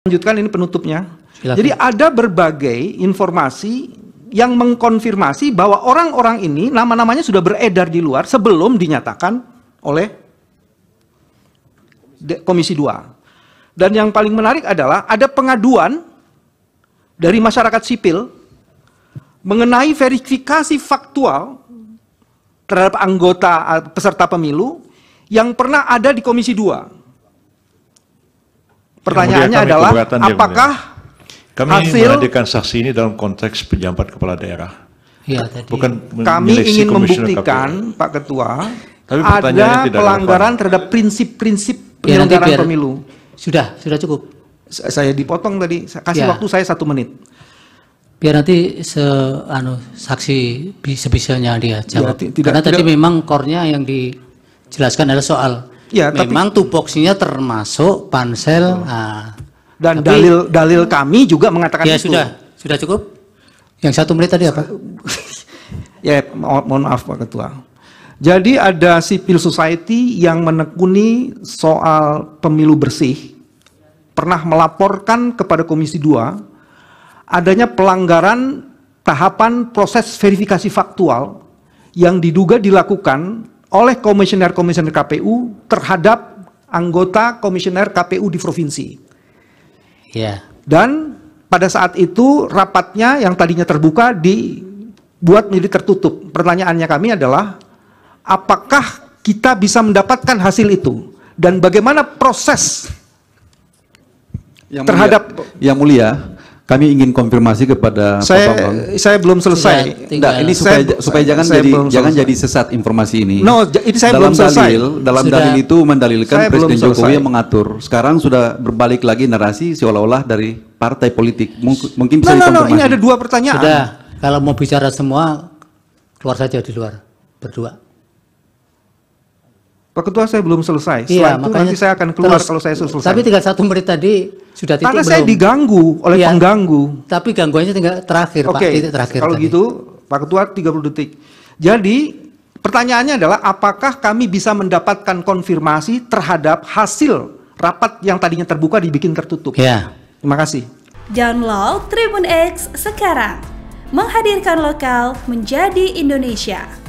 lanjutkan ini penutupnya. Silakan. Jadi ada berbagai informasi yang mengkonfirmasi bahwa orang-orang ini nama-namanya sudah beredar di luar sebelum dinyatakan oleh Komisi 2. Dan yang paling menarik adalah ada pengaduan dari masyarakat sipil mengenai verifikasi faktual terhadap anggota eh, peserta pemilu yang pernah ada di Komisi 2 Pertanyaannya adalah apakah ya, kami hasil menghadirkan saksi ini dalam konteks pejabat kepala daerah. Ya, tadi. Bukan kami ingin membuktikan KPU. Pak Ketua Tapi ada pelanggaran relevan. terhadap prinsip-prinsip ya, penyelenggaraan ya, pemilu. Sudah, sudah cukup. Saya dipotong tadi, kasih ya. waktu saya satu menit biar nanti se anu saksi sebisanya dia ya, jawab. Ya, tidak, Karena tidak. tadi memang kornya yang dijelaskan adalah soal Ya, memang tupoksinya termasuk pansel oh. Dan tapi, dalil dalil kami juga mengatakan ya, itu. sudah, sudah cukup. Yang satu menit tadi apa? ya, mo mohon maaf Pak Ketua. Jadi ada civil society yang menekuni soal pemilu bersih pernah melaporkan kepada Komisi 2 adanya pelanggaran tahapan proses verifikasi faktual yang diduga dilakukan oleh komisioner-komisioner KPU terhadap anggota komisioner KPU di provinsi. Ya. Dan pada saat itu rapatnya yang tadinya terbuka dibuat menjadi tertutup. Pertanyaannya kami adalah apakah kita bisa mendapatkan hasil itu dan bagaimana proses yang terhadap mulia, yang mulia kami ingin konfirmasi kepada saya, Pak Bambang. Saya belum selesai. Tidak, ini supaya saya, supaya jangan saya jadi jangan jadi sesat informasi ini. No, ini saya dalam belum selesai. Dalil, dalam sudah. dalil itu mendalilkan saya Presiden Jokowi yang mengatur. Sekarang sudah berbalik lagi narasi seolah-olah dari partai politik. mungkin bisa no, no, no, ini ada dua pertanyaan. Sudah, kalau mau bicara semua keluar saja di luar berdua. Pak Ketua saya belum selesai. iya, itu makanya nanti saya akan keluar terus, kalau saya selesai. Tapi tinggal satu menit tadi sudah titik Karena belum. saya diganggu oleh iya, pengganggu. Tapi gangguannya tinggal terakhir Oke, Pak, titik terakhir. Kalau tadi. gitu Pak Ketua 30 detik. Jadi pertanyaannya adalah apakah kami bisa mendapatkan konfirmasi terhadap hasil rapat yang tadinya terbuka dibikin tertutup? Iya. Terima kasih. Download Tribun X sekarang. Menghadirkan lokal menjadi Indonesia.